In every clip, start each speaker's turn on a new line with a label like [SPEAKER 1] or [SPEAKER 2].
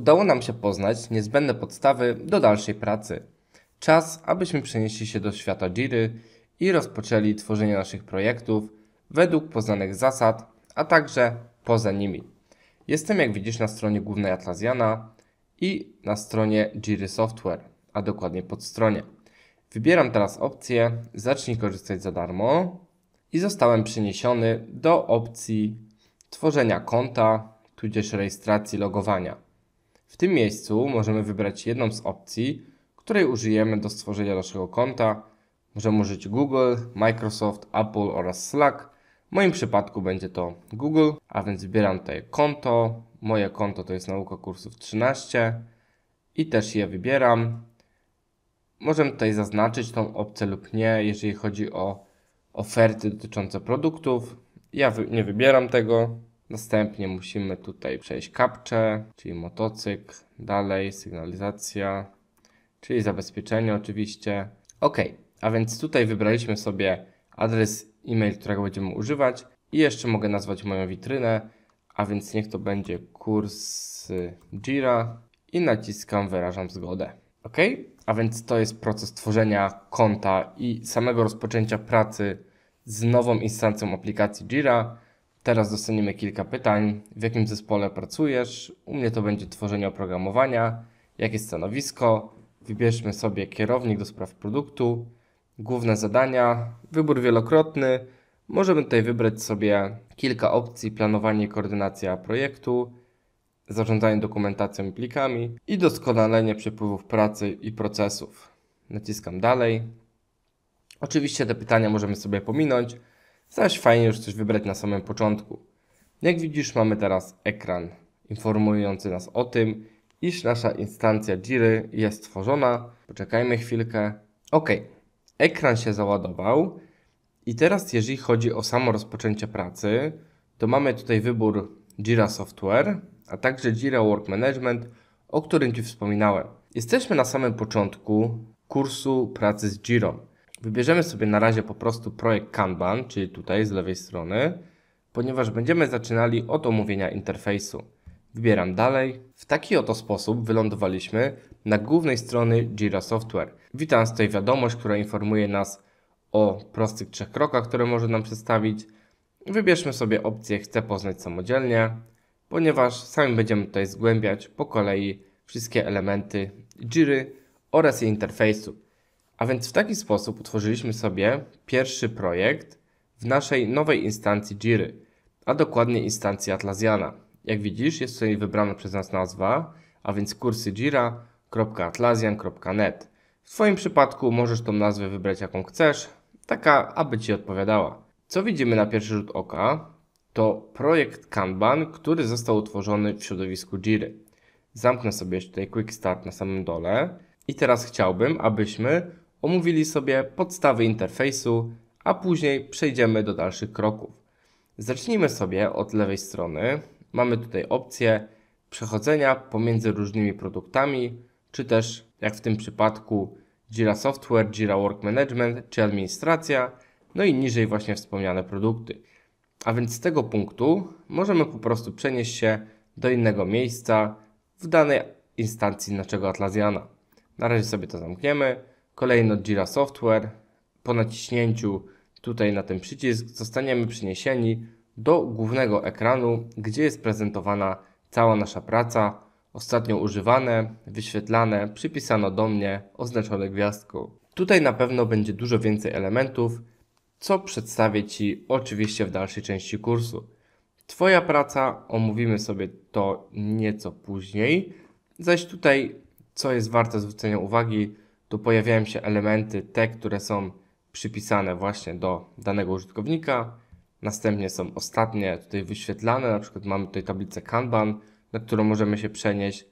[SPEAKER 1] udało nam się poznać niezbędne podstawy do dalszej pracy. Czas, abyśmy przenieśli się do świata Jiry i rozpoczęli tworzenie naszych projektów według poznanych zasad, a także poza nimi. Jestem, jak widzisz, na stronie głównej Atlasjana i na stronie Jiry Software, a dokładnie pod stronie. Wybieram teraz opcję Zacznij korzystać za darmo i zostałem przeniesiony do opcji tworzenia konta, tudzież rejestracji logowania. W tym miejscu możemy wybrać jedną z opcji, której użyjemy do stworzenia naszego konta. Możemy użyć Google, Microsoft, Apple oraz Slack. W moim przypadku będzie to Google, a więc wybieram tutaj konto. Moje konto to jest nauka kursów 13 i też je wybieram. Możemy tutaj zaznaczyć tą opcję lub nie, jeżeli chodzi o oferty dotyczące produktów. Ja nie wybieram tego. Następnie musimy tutaj przejść kapcze, czyli motocykl, dalej sygnalizacja, czyli zabezpieczenie oczywiście. OK, a więc tutaj wybraliśmy sobie adres e-mail, którego będziemy używać i jeszcze mogę nazwać moją witrynę, a więc niech to będzie kurs Jira i naciskam wyrażam zgodę. OK, a więc to jest proces tworzenia konta i samego rozpoczęcia pracy z nową instancją aplikacji Jira. Teraz dostaniemy kilka pytań. W jakim zespole pracujesz? U mnie to będzie tworzenie oprogramowania. Jakie stanowisko? Wybierzmy sobie kierownik do spraw produktu. Główne zadania. Wybór wielokrotny. Możemy tutaj wybrać sobie kilka opcji: planowanie i koordynacja projektu, zarządzanie dokumentacją i plikami i doskonalenie przepływów pracy i procesów. Naciskam dalej. Oczywiście te pytania możemy sobie pominąć. Zaś fajnie już coś wybrać na samym początku. Jak widzisz mamy teraz ekran informujący nas o tym, iż nasza instancja Jiry jest stworzona. Poczekajmy chwilkę. Ok, ekran się załadował. I teraz jeżeli chodzi o samo rozpoczęcie pracy, to mamy tutaj wybór Jira Software, a także Jira Work Management, o którym Ci wspominałem. Jesteśmy na samym początku kursu pracy z Jira. Wybierzemy sobie na razie po prostu projekt Kanban, czyli tutaj z lewej strony, ponieważ będziemy zaczynali od omówienia interfejsu. Wybieram dalej. W taki oto sposób wylądowaliśmy na głównej strony Jira Software. Witam z tej wiadomość, która informuje nas o prostych trzech krokach, które może nam przedstawić. Wybierzmy sobie opcję Chcę poznać samodzielnie, ponieważ sami będziemy tutaj zgłębiać po kolei wszystkie elementy Jiry oraz jej interfejsu. A więc w taki sposób utworzyliśmy sobie pierwszy projekt w naszej nowej instancji Jiry, a dokładnie instancji Atlaziana. Jak widzisz, jest tutaj wybrana przez nas nazwa, a więc kursy jira.atlazian.net. W Twoim przypadku możesz tą nazwę wybrać jaką chcesz, taka aby Ci odpowiadała. Co widzimy na pierwszy rzut oka? To projekt Kanban, który został utworzony w środowisku Jiry. Zamknę sobie jeszcze tutaj Quick Start na samym dole i teraz chciałbym, abyśmy omówili sobie podstawy interfejsu, a później przejdziemy do dalszych kroków. Zacznijmy sobie od lewej strony. Mamy tutaj opcję przechodzenia pomiędzy różnymi produktami, czy też jak w tym przypadku Jira Software, Jira Work Management czy administracja, no i niżej właśnie wspomniane produkty. A więc z tego punktu możemy po prostu przenieść się do innego miejsca w danej instancji naszego Atlaziana. Na razie sobie to zamkniemy Kolejno Jira Software. Po naciśnięciu tutaj na ten przycisk zostaniemy przeniesieni do głównego ekranu, gdzie jest prezentowana cała nasza praca. Ostatnio używane, wyświetlane, przypisano do mnie, oznaczone gwiazdką. Tutaj na pewno będzie dużo więcej elementów, co przedstawię Ci oczywiście w dalszej części kursu. Twoja praca, omówimy sobie to nieco później, zaś tutaj, co jest warte zwrócenia uwagi, tu pojawiają się elementy, te, które są przypisane właśnie do danego użytkownika. Następnie są ostatnie tutaj wyświetlane, na przykład mamy tutaj tablicę Kanban, na którą możemy się przenieść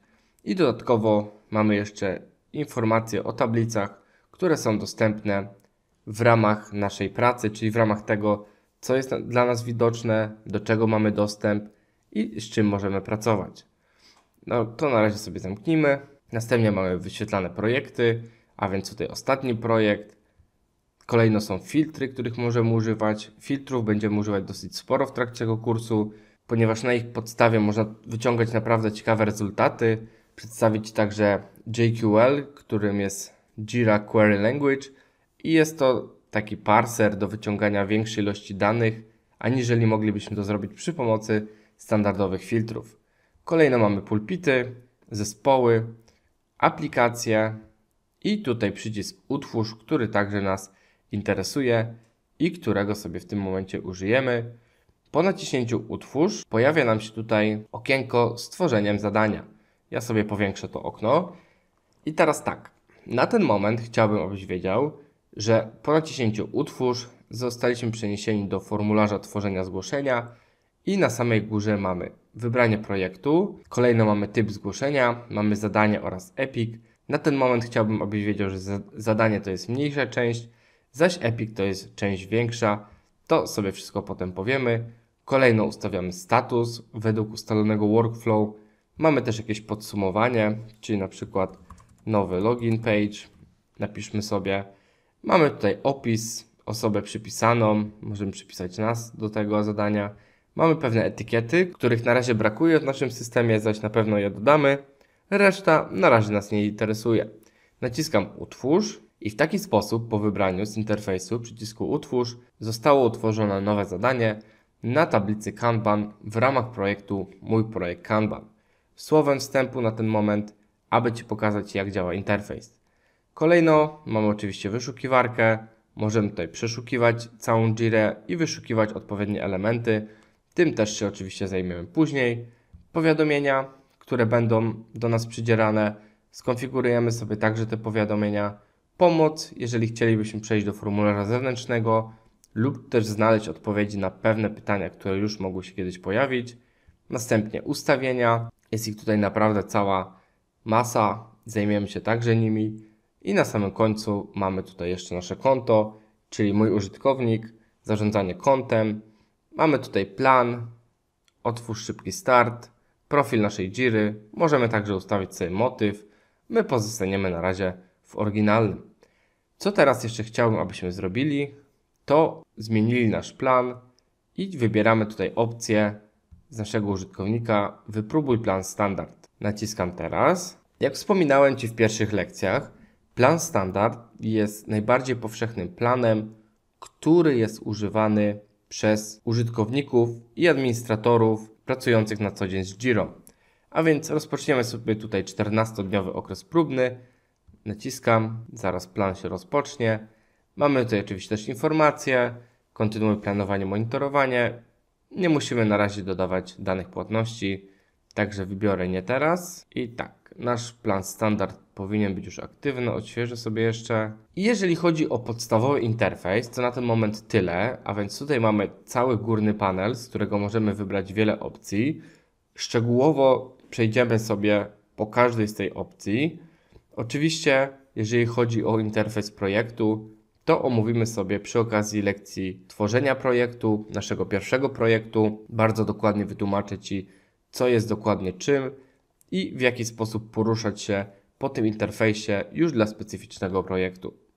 [SPEAKER 1] i dodatkowo mamy jeszcze informacje o tablicach, które są dostępne w ramach naszej pracy, czyli w ramach tego, co jest dla nas widoczne, do czego mamy dostęp i z czym możemy pracować. No to na razie sobie zamknijmy. Następnie mamy wyświetlane projekty, a więc tutaj ostatni projekt. Kolejno są filtry, których możemy używać. Filtrów będziemy używać dosyć sporo w trakcie tego kursu, ponieważ na ich podstawie można wyciągać naprawdę ciekawe rezultaty. Przedstawić także JQL, którym jest Jira Query Language i jest to taki parser do wyciągania większej ilości danych, aniżeli moglibyśmy to zrobić przy pomocy standardowych filtrów. Kolejno mamy pulpity, zespoły, aplikacje, i tutaj przycisk utwórz, który także nas interesuje i którego sobie w tym momencie użyjemy. Po naciśnięciu utwórz pojawia nam się tutaj okienko z tworzeniem zadania. Ja sobie powiększę to okno i teraz tak. Na ten moment chciałbym, abyś wiedział, że po naciśnięciu utwórz zostaliśmy przeniesieni do formularza tworzenia zgłoszenia i na samej górze mamy wybranie projektu, kolejno mamy typ zgłoszenia, mamy zadanie oraz EPIC, na ten moment chciałbym, abyś wiedział, że zadanie to jest mniejsza część, zaś epic to jest część większa. To sobie wszystko potem powiemy. Kolejno ustawiamy status według ustalonego workflow. Mamy też jakieś podsumowanie, czyli na przykład nowy login page. Napiszmy sobie. Mamy tutaj opis, osobę przypisaną. Możemy przypisać nas do tego zadania. Mamy pewne etykiety, których na razie brakuje w naszym systemie, zaś na pewno je dodamy. Reszta na razie nas nie interesuje. Naciskam Utwórz i w taki sposób po wybraniu z interfejsu przycisku Utwórz zostało utworzone nowe zadanie na tablicy Kanban w ramach projektu Mój projekt Kanban. Słowem wstępu na ten moment, aby Ci pokazać jak działa interfejs. Kolejno mamy oczywiście wyszukiwarkę. Możemy tutaj przeszukiwać całą Jirę i wyszukiwać odpowiednie elementy. Tym też się oczywiście zajmiemy później. Powiadomienia które będą do nas przydzierane. Skonfigurujemy sobie także te powiadomienia pomoc, jeżeli chcielibyśmy przejść do formularza zewnętrznego lub też znaleźć odpowiedzi na pewne pytania, które już mogły się kiedyś pojawić. Następnie ustawienia, jest ich tutaj naprawdę cała masa, zajmiemy się także nimi. I na samym końcu mamy tutaj jeszcze nasze konto, czyli mój użytkownik, zarządzanie kontem. Mamy tutaj plan, otwórz szybki start, profil naszej Jiry, możemy także ustawić sobie motyw. My pozostaniemy na razie w oryginalnym. Co teraz jeszcze chciałbym, abyśmy zrobili, to zmienili nasz plan i wybieramy tutaj opcję z naszego użytkownika Wypróbuj plan standard. Naciskam teraz. Jak wspominałem Ci w pierwszych lekcjach, plan standard jest najbardziej powszechnym planem, który jest używany przez użytkowników i administratorów pracujących na co dzień z Giro. A więc rozpoczniemy sobie tutaj 14-dniowy okres próbny. Naciskam, zaraz plan się rozpocznie. Mamy tutaj oczywiście też informacje, kontynuuj planowanie, monitorowanie. Nie musimy na razie dodawać danych płatności, także wybiorę nie teraz. I tak, nasz plan standard powinien być już aktywny, odświeżę sobie jeszcze. I jeżeli chodzi o podstawowy interfejs, to na ten moment tyle, a więc tutaj mamy cały górny panel, z którego możemy wybrać wiele opcji. Szczegółowo przejdziemy sobie po każdej z tej opcji. Oczywiście, jeżeli chodzi o interfejs projektu, to omówimy sobie przy okazji lekcji tworzenia projektu, naszego pierwszego projektu. Bardzo dokładnie wytłumaczę Ci, co jest dokładnie czym i w jaki sposób poruszać się po tym interfejsie już dla specyficznego projektu.